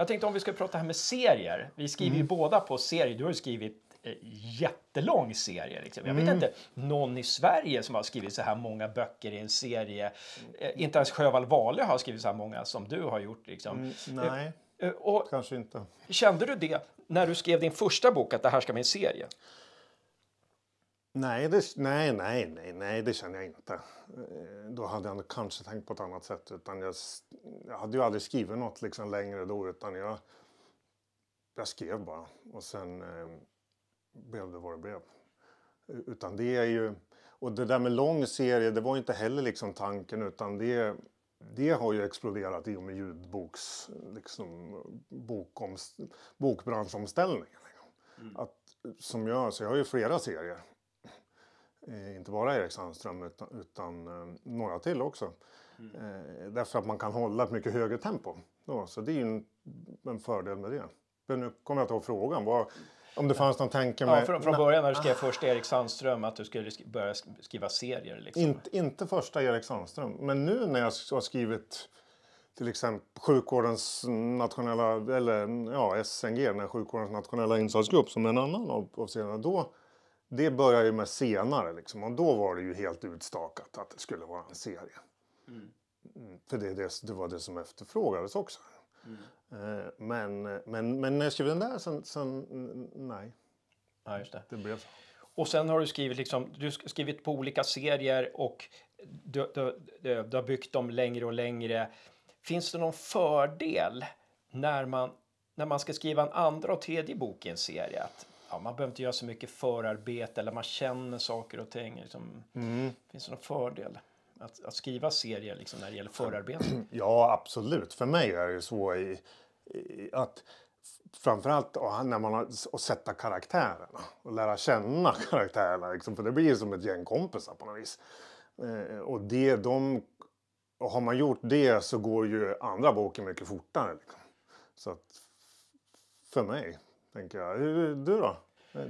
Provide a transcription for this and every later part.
Jag tänkte om vi ska prata här med serier. Vi skriver mm. ju båda på serier. Du har ju skrivit eh, jättelång serie. Liksom. Jag mm. vet inte någon i Sverige som har skrivit så här många böcker i en serie. Eh, inte ens Sjöwall Wahlöö har skrivit så här många som du har gjort. Liksom. Mm, eh, nej, eh, kanske inte. Kände du det när du skrev din första bok, att det här ska bli en serie? Nej, det, nej, nej, nej, nej, det känner jag inte. Eh, då hade jag kanske tänkt på ett annat sätt. Utan jag, jag hade ju aldrig skrivit något liksom längre då utan jag, jag skrev bara och sen eh, blev det vad det blev. Utan det är ju, och det där med lång serie det var inte heller liksom tanken utan det, det har ju exploderat i och med ljudboks, liksom, bokomst, bokbranschomställningen. Mm. Att, som jag, så jag har ju flera serier Eh, inte bara Erik Sandström utan, utan eh, några till också. Mm. Eh, därför att man kan hålla ett mycket högre tempo. Då, så det är en, en fördel med det. Men nu kommer jag inte ihåg frågan. Var, om det fanns någon tanke med... Ja, från, från början när du skrev först Erik Sandström att du skulle sk börja skriva serier? Liksom. Inte, inte första Erik Sandström, men nu när jag har skrivit till exempel sjukvårdens nationella, eller ja, SNG, den sjukvårdens nationella insatsgrupp som är en annan av, av serierna, det började ju med senare liksom. Och då var det ju helt utstakat att det skulle vara en serie. Mm. För det, det, det, var det som efterfrågades också. Mm. Eh, men, men, men när jag skrev den där sen, sen nej. Ja, just det. det blev så. Och sen har du skrivit, liksom, du skrivit på olika serier och du, du, du, du har byggt dem längre och längre. Finns det någon fördel när man, när man ska skriva en andra och tredje bok i en serie? Att ja, man behöver inte göra så mycket förarbete eller man känner saker och ting. Liksom. Mm. Finns det någon fördel? Att, att skriva serier liksom, när det gäller förarbete? Ja, absolut. För mig är det så i, i att framförallt när man har, att sätta karaktärerna och lära känna karaktärerna. Liksom, för det blir ju som ett gäng kompisar på något vis. Eh, och det, de, och har man gjort det så går ju andra boken mycket fortare. Liksom. Så att, för mig tänker jag. Du då? Eh,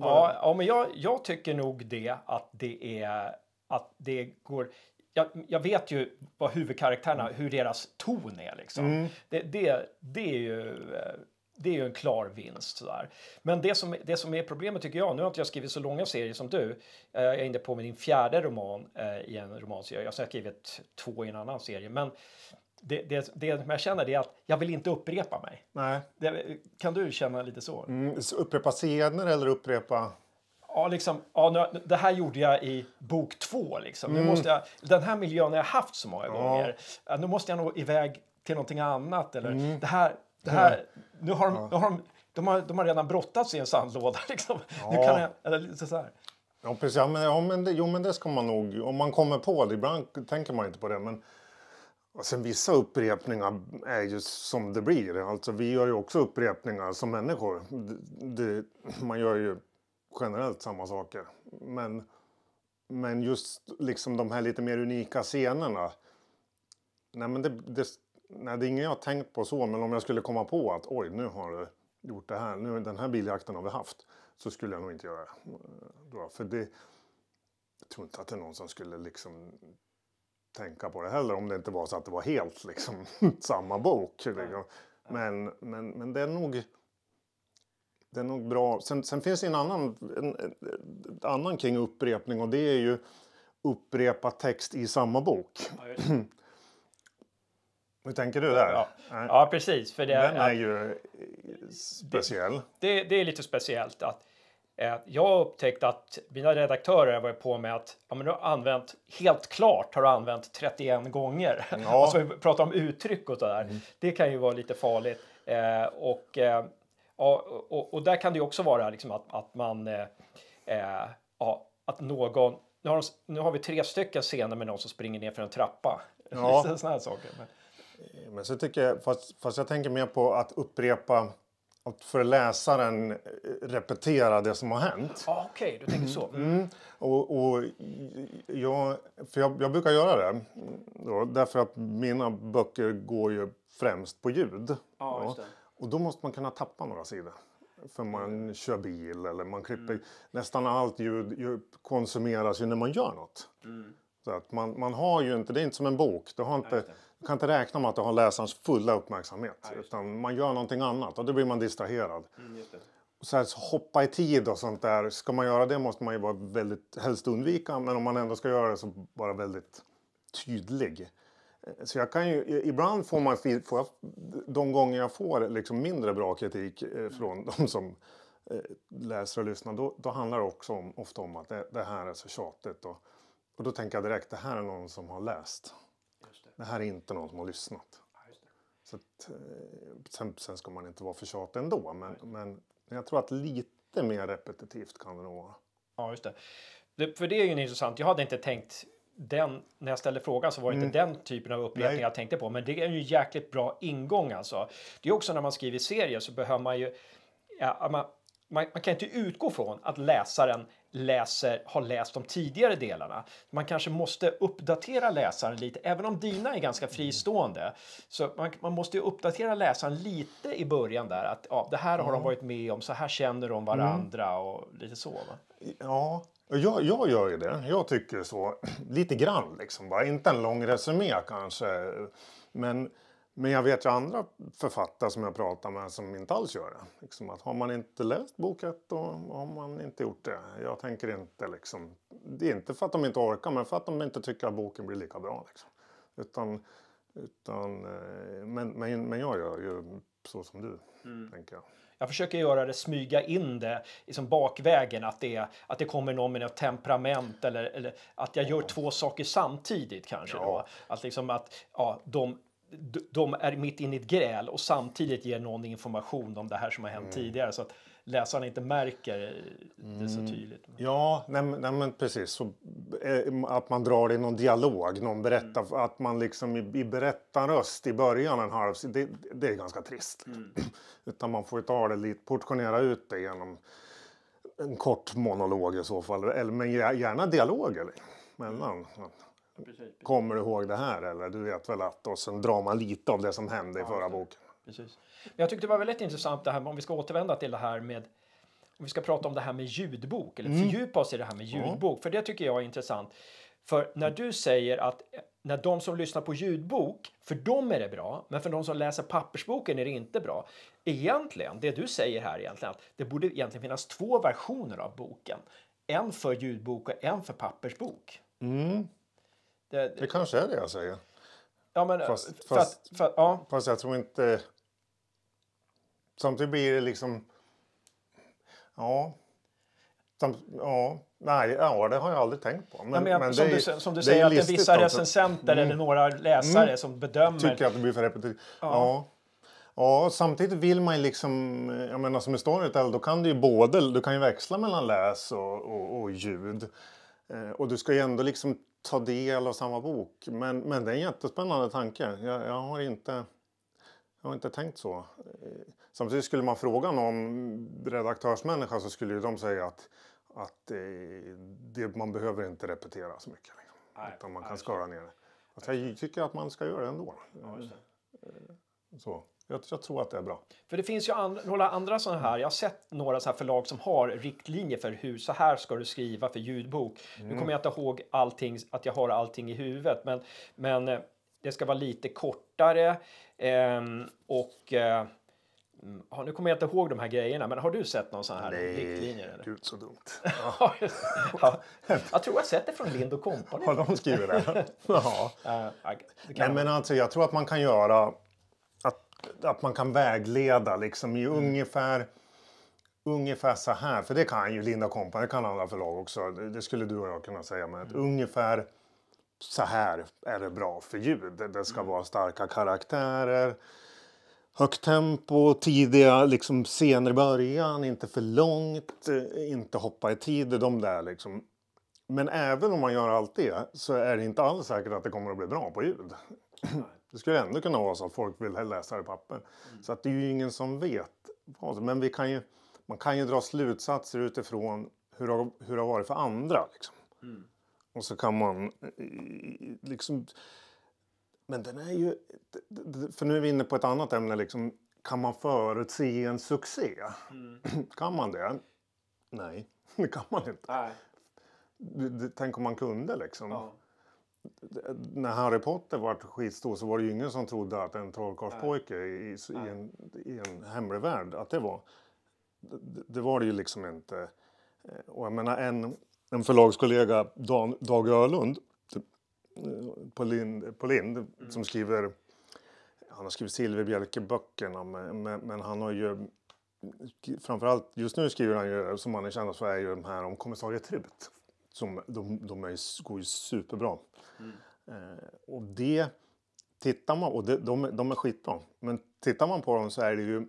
ja, ja, men jag, jag tycker nog det att det är att det går... Jag, jag vet ju vad huvudkaraktärerna, mm. hur deras ton är liksom. Mm. Det, det, det är ju eh, det är ju en klar vinst. Sådär. Men det som, det som är problemet tycker jag, nu har inte jag skrivit så långa serier som du, eh, jag är inne på din fjärde roman eh, i en romanserie, jag har skrivit två i en annan serie, men det, det, det jag känner är att jag vill inte upprepa mig. Nej. Det, kan du känna lite så? Mm, upprepa scener eller upprepa? Ja, liksom, ja, nu, det här gjorde jag i bok två. Liksom. Mm. Nu måste jag, den här miljön har jag haft så många gånger. Nu måste jag nog iväg till någonting annat. Eller, mm. det här, det här, nu har de, ja. nu har de, de, har, de har redan brottats i en sandlåda. Liksom. Ja. Nu kan jag, eller, så här. Ja, precis. Ja, men, ja, men det, jo, men det ska man nog... Om man kommer på det, ibland tänker man inte på det. Men och sen vissa upprepningar är ju som det blir. Alltså vi gör ju också upprepningar som människor. Det, man gör ju generellt samma saker. Men, men just liksom de här lite mer unika scenerna. Nej, men det, det, nej, det är inget jag tänkt på så, men om jag skulle komma på att oj, nu har du gjort det här, nu, den här biljakten har vi haft, så skulle jag nog inte göra det. För det, jag tror inte att det är någon som skulle liksom tänka på det heller om det inte var så att det var helt liksom, samma bok. Liksom. Men, men, men det är nog det är nog bra. Sen, sen finns det en annan, en, en, en annan kring upprepning och det är ju upprepa text i samma bok. Ja, Hur tänker du där? Ja, ja precis. För det, Den är ju speciell. Det, det, är lite speciellt att Eh, jag har upptäckt att mina redaktörer var på med att ja, men du har använt, helt klart har du använt 31 gånger. Ja. alltså vi pratar om uttryck och sådär. Mm. Det kan ju vara lite farligt. Eh, och, eh, och, och, och, där kan det också vara liksom att, att man, eh, eh ja, att någon, nu har, de, nu har vi tre stycken scener med någon som springer ner för en trappa. Ja. Sådana här saker. Men. men så tycker jag, fast, fast jag tänker mer på att upprepa att för läsaren eh, repetera det som har hänt. Ah, Okej, okay, du tänker så. Mm. mm. Och, och jag, för jag, jag, brukar göra det då, därför att mina böcker går ju främst på ljud. Ah, ja. Och då måste man kunna tappa några sidor. För man mm. kör bil eller man klipper. Mm. Nästan allt ljud konsumeras ju när man gör något. Mm. Så att man, man har ju inte, det är inte som en bok. Du har inte, man kan inte räkna med att det har läsarens fulla uppmärksamhet. Nej, utan man gör någonting annat och då blir man distraherad. Mm, och så här, så hoppa i tid och sånt där. Ska man göra det måste man ju vara väldigt, helst undvika. Men om man ändå ska göra det så vara väldigt tydlig. Eh, så jag kan ju, ibland får man, får jag, de gånger jag får liksom mindre bra kritik eh, mm. från mm. de som eh, läser och lyssnar, då, då, handlar det också om, ofta om att det, det här är så tjatigt. Och, och då tänker jag direkt, det här är någon som har läst det här är inte någon som har lyssnat. Så att, eh, sen, ska man inte vara för tjatig ändå, men, men jag tror att lite mer repetitivt kan det nog vara. Ja, just det. det. För det är ju intressant. Jag hade inte tänkt den, när jag ställde frågan så var det mm. inte den typen av upprepning jag tänkte på. Men det är ju en jäkligt bra ingång alltså. Det är också när man skriver serier så behöver man ju... Ja, man, man, man, kan inte utgå från att läsaren läser har läst de tidigare delarna. Man kanske måste uppdatera läsaren lite, även om dina är ganska fristående. Så man, man måste uppdatera läsaren lite i början där, att ja, det här har de mm. varit med om, så här känner de varandra mm. och lite så. Va? Ja, jag, jag gör ju det. Jag tycker så, lite grann liksom. Bara. Inte en lång resumé kanske, men men jag vet ju andra författare som jag pratar med som inte alls gör det. Liksom att har man inte läst bok då har man inte gjort det. Jag tänker inte liksom. Det är inte för att de inte orkar men för att de inte tycker att boken blir lika bra. Liksom. Utan, utan, eh, men, men, men jag gör ju så som du, mm. tänker jag. Jag försöker göra det, smyga in det liksom bakvägen, att det, att det kommer någon med något temperament eller, eller att jag gör ja. två saker samtidigt kanske. Ja. Då. Att liksom att ja, de de är mitt inne i ett gräl och samtidigt ger någon information om det här som har hänt mm. tidigare så att läsaren inte märker eh, det så mm. tydligt. Ja, nej, nej, men precis. Så, eh, att man drar i någon dialog, någon berättar, mm. att man liksom i, i berättarröst i början en halv det, det är ganska trist. Mm. Utan man får ta det lite, portionera ut det genom en kort monolog i så fall, eller men gärna dialoger mm. mellan precis, Kommer du ihåg det här eller? Du vet väl att? Och sen drar man lite av det som hände i förra boken. Precis. jag tyckte det var väldigt intressant det här om vi ska återvända till det här med om vi ska prata om det här med ljudbok eller mm. fördjupa oss i det här med ljudbok. Mm. För det tycker jag är intressant. För när du säger att när de som lyssnar på ljudbok, för dem är det bra, men för de som läser pappersboken är det inte bra. Egentligen, det du säger här egentligen, att det borde egentligen finnas två versioner av boken. En för ljudbok och en för pappersbok. Mm. Det, det kanske är det jag säger. Ja, men, fast, fast, att, för att, ja. fast jag tror inte... Samtidigt blir det liksom... Ja. Samt, ja. Nej, ja, det har jag aldrig tänkt på. Men, ja, men, men som, det, du, som du säger, att det är vissa också. recensenter mm. eller några läsare mm. som bedömer... Tycker att det blir för repetitivt. Ja. ja. Ja, samtidigt vill man ju liksom, jag menar som i Storytel, då kan du ju både, du kan ju växla mellan läs och, och, och ljud. Eh, och du ska ju ändå liksom ta del av samma bok. Men, men det är en jättespännande tanke. Jag, jag, har inte, jag har inte tänkt så. Samtidigt skulle man fråga någon redaktörsmänniska så skulle de säga att, att det, man behöver inte repetera så mycket. Liksom. Nej, Utan man kan skala ner det. Alltså, jag tycker att man ska göra det ändå. Ja, så. Jag, jag, tror att det är bra. För det finns ju an, några andra sådana här. Jag har sett några så här förlag som har riktlinjer för hur så här ska du skriva för ljudbok. Mm. Nu kommer jag inte ihåg allting, att jag har allting i huvudet, men, men eh, det ska vara lite kortare eh, och eh, nu kommer jag inte ihåg de här grejerna, men har du sett någon sån här Nej, riktlinjer? Nej, gud så dumt. Ja. Jag tror jag sett det från Lind Company. Har de skrivit det? ja. Uh, Nej, men alltså, jag tror att man kan göra att man kan vägleda liksom i mm. ungefär Ungefär så här, för det kan ju Linda Company, det kan andra förlag också. Det, skulle du och jag kunna säga. Men mm. ungefär så här är det bra för ljud. Det, det ska mm. vara starka karaktärer, högt tempo, tidiga liksom, scener i början, inte för långt, eh, inte hoppa i tid. De där liksom. Men även om man gör allt det så är det inte alls säkert att det kommer att bli bra på ljud. Det skulle ändå kunna vara så att folk vill läsa det i papper. Mm. Så att det är ju ingen som vet. Men vi kan ju, man kan ju dra slutsatser utifrån hur det, hur det har varit för andra. Liksom. Mm. Och så kan man eh, liksom... Men den är ju... För nu är vi inne på ett annat ämne. Liksom, kan man förutse en succé? Mm. Kan man det? Nej, det kan man inte. Nej. Tänk om man kunde liksom. Ja när Harry Potter var skitstor så var det ju ingen som trodde att en trollkarlspojke i, i, en, i en hemlig värld, att det var. Det, det var det ju liksom inte. Eh, och jag menar en, en förlagskollega, Dan, Dag Öhlund typ, eh, på Lind, på Lind mm. som skriver han har skrivit Silverbjälkeböckerna men, men, han har ju framförallt just nu skriver han ju, som han är känd för, är ju de här om kommissarie Trut som de, de är, går ju superbra. Mm. Eh, och det tittar man och det, de, de är skitbra. Men tittar man på dem så är det ju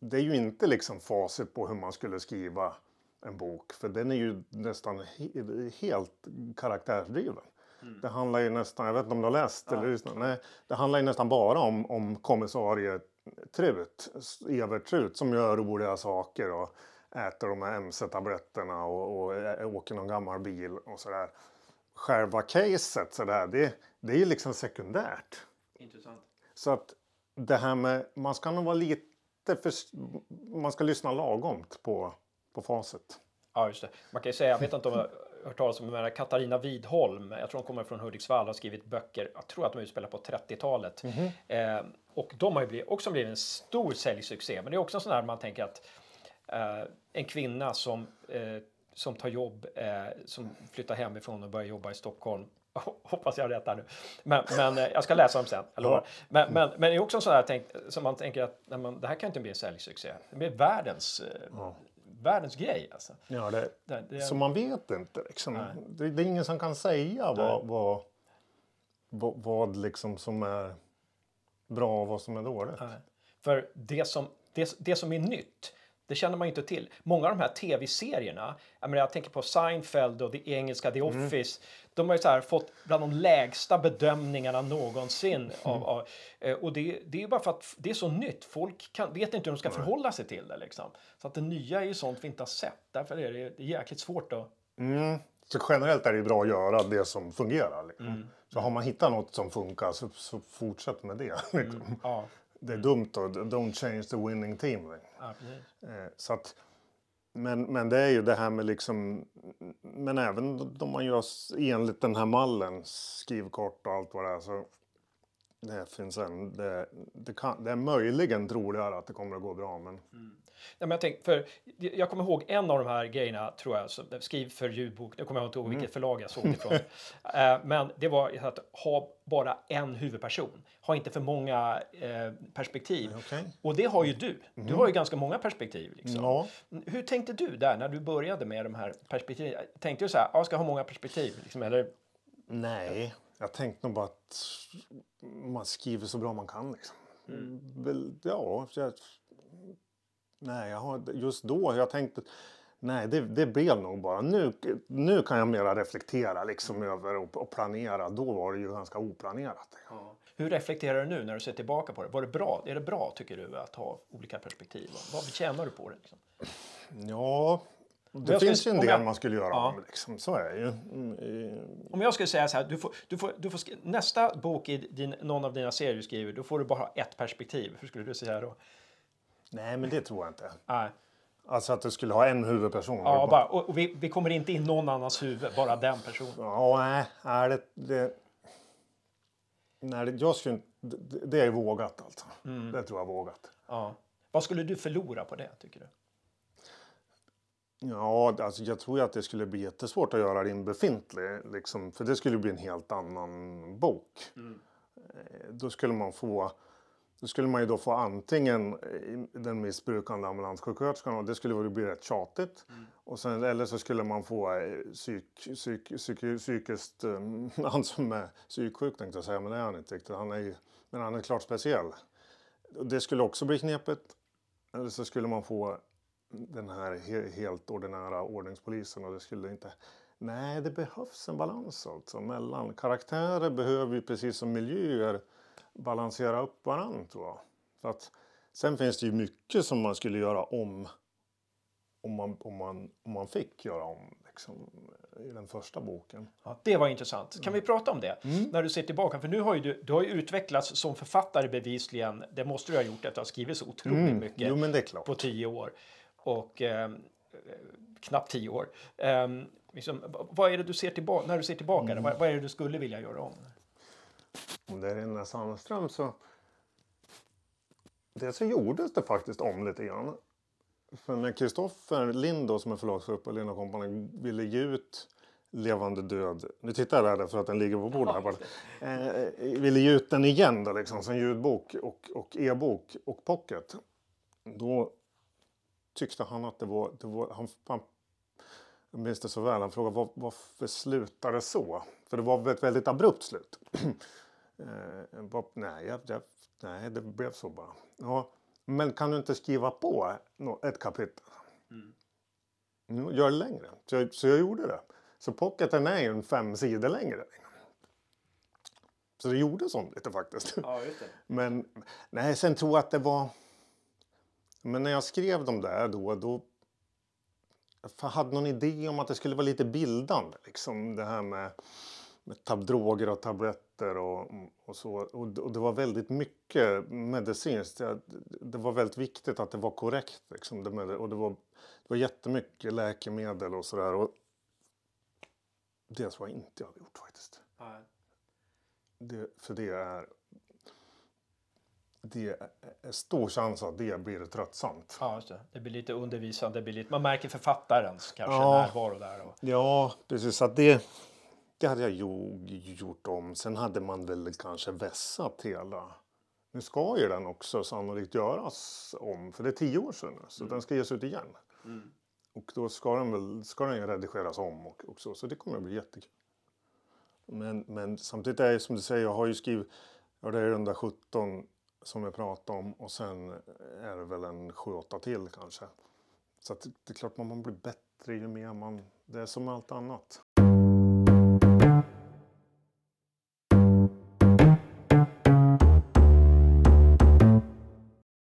det är ju inte liksom facit på hur man skulle skriva en bok för den är ju nästan he, helt karaktärsdriven. Mm. Det handlar ju nästan, jag vet inte om du har läst ja. eller lyssnat, nej, det handlar ju nästan bara om, om kommissarie Trut, Evert Trut som gör roliga saker och äter de här MC-tabletterna och, och, eh, åker någon gammal bil och sådär. Själva caset sådär, det, det är liksom sekundärt. Intressant. Så att det här med, man ska nog vara lite för, man ska lyssna lagomt på, på facit. Ja, just det. Man kan ju säga, jag vet inte om jag hört talas om Katarina Widholm, jag tror hon kommer från Hudiksvall, och har skrivit böcker, jag tror att de utspelar på 30-talet. Mm -hmm. eh, och de har ju också blivit en stor säljsuccé, men det är också en sån här man tänker att Eh, en kvinna som, eh, som tar jobb, eh, som flyttar hemifrån och börjar jobba i Stockholm Hoppas jag har rätt där nu. Men, men jag ska läsa dem sen, jag Men, men, men det är också en sån där... tänk, som man tänker att nej, man, det här kan inte bli en säljsuccé. Det blir världens, ja. världens grej. Alltså. Ja, det, det, det, så man vet inte. Liksom. Det, det, är ingen som kan säga vad, vad, vad, vad, liksom som är bra och vad som är dåligt. Nej. För det som, det, det som är nytt det känner man ju inte till. Många av de här tv-serierna, jag, menar, jag tänker på Seinfeld och det engelska The mm. Office, mm. de har ju här, fått bland de lägsta bedömningarna någonsin. Mm. Av, av, eh, och det, det är bara för att det är så nytt. Folk kan, vet inte hur de ska förhålla sig till det. Liksom. Så att det nya är ju sånt vi inte har sett. Därför är det, jäkligt svårt att... Mm. Så generellt är det bra att göra det som fungerar. Liksom. Mm. Så har man hittat något som funkar så, så fortsätt med det. Liksom. Mm. Ja det är dumt då. Don't change the winning team. Ja, eh, så att, men, men det är ju det här med liksom... Men även om man gör enligt den här mallen, skrivkort och allt vad det är. Så det finns en... Det, det, kan, det är möjligen troligare att det kommer att gå bra, men... Mm. Ja, men jag, tänk, för, jag kommer ihåg en av de här grejerna, tror jag, som, skriv för ljudbok, nu kommer jag inte ihåg mm. vilket förlag jag såg det ifrån. eh, men det var att ha bara en huvudperson, ha inte för många eh, perspektiv. Okay. Och det har ju mm. du, mm. du har ju ganska många perspektiv. Liksom. Ja. Hur tänkte du där när du började med de här perspektiven? Tänkte du så här, jag ska ha många perspektiv? Liksom, eller? Nej, jag tänkte nog bara att man skriver så bra man kan. Liksom. Mm. Ja, jag, nej, jag har, just då jag tänkte nej, det, det blev nog bara nu. Nu kan jag mera reflektera liksom över och, och planera. Då var det ju ganska oplanerat. Ja. Hur reflekterar du nu när du ser tillbaka på det? Var det bra? Är det bra tycker du att ha olika perspektiv? Vad tjänar du på det? Liksom? Ja, det jag finns ju en del jag, man skulle göra ja. liksom, så är det ju. Mm. Om jag skulle säga så här, du får, du får, du får nästa bok i din, någon av dina serier du skriver, då får du bara ha ett perspektiv. Hur skulle du säga då? Nej, men det tror jag inte. Nej. Alltså att du skulle ha en huvudperson? Ja, bara, och, och vi, vi, kommer inte in någon annans huvud, bara den personen. Ja, nej, det, det, nej, jag skulle, det, det är vågat alltså. Mm. Det tror jag är vågat. Ja. Vad skulle du förlora på det, tycker du? Ja, alltså jag tror att det skulle bli jättesvårt att göra det i befintlig. Liksom, för det skulle bli en helt annan bok. Mm. Eh, då skulle man få då skulle man ju då få antingen eh, den missbrukande ambulanssjuksköterskan och det skulle bli rätt tjatigt. Mm. Och sen, eller så skulle man få eh, psyk, psyk, psyk, psykiskt, han som är psyksjuk tänkte jag säga, men det är han inte riktigt. Han är ju, men han är klart speciell. Det skulle också bli knepigt. Eller så skulle man få den här helt ordinära ordningspolisen och det skulle inte... Nej, det behövs en balans alltså mellan... Karaktärer behöver ju precis som miljöer balansera upp varandra tror jag. Så att, sen finns det ju mycket som man skulle göra om om man, om man, om man fick göra om liksom, i den första boken. Ja, det var intressant. Kan mm. vi prata om det mm. när du ser tillbaka? För nu har ju du, du har ju utvecklats som författare bevisligen. Det måste du ha gjort att du har skrivit så otroligt mm. mycket jo, på tio år och eh, knappt tio år. Eh, liksom, vad är det du ser tillbaka, när du ser tillbaka mm. vad, vad, är det du skulle vilja göra om? Om det är Rina Sandström så... Dels så gjordes det faktiskt om lite grann. För när Kristoffer Lind som är förlagschef på Lind Company ville ge ut Levande död. Nu tittar jag där för att den ligger på bordet. Här Eh, ville ge ut den igen då, liksom, som ljudbok och, och e-bok och pocket. Då tyckte han att det var... Det var han, han, jag minns det så väl. Han frågade var, varför slutade det så? För det var ett väldigt abrupt slut. eh, bara, nej, jag, jag, nej, det blev så bara. Ja, men kan du inte skriva på ett kapitel? Mm. Gör det längre. Så jag, så jag gjorde det. Så pocketen är ju en fem sidor längre. Så det gjorde sånt lite faktiskt. Ja, men nej, sen tror jag att det var... Men när jag skrev de där då, då jag hade någon idé om att det skulle vara lite bildande. Liksom det här med, med tabdroger och tabletter och, och så. Och, och, det var väldigt mycket medicinskt. Det, det var väldigt viktigt att det var korrekt. Liksom. Det, med, och det, var, det var jättemycket läkemedel och sådär. Det tror jag inte jag hade gjort faktiskt. Nej. Det, för det är det är eh, eh, stor chans att det blir tröttsamt. Ja, just det. det blir lite undervisande, det blir lite, man märker författarens kanske ja. närvaro där. Och... Ja, precis. Att det, det hade jag gjort om. Sen hade man väl kanske vässat hela. Nu ska ju den också sannolikt göras om, för det är tio år sedan så mm. den ska ges ut igen. Mm. Och då ska den, väl, ska den redigeras om och, och så, så det kommer att bli jättekul. Men, men samtidigt är det som du säger, jag har ju skrivit, ja det är 17 som vi pratade om och sen är det väl en 7-8 till kanske. Så det är klart man blir bättre ju mer man... Det är som allt annat.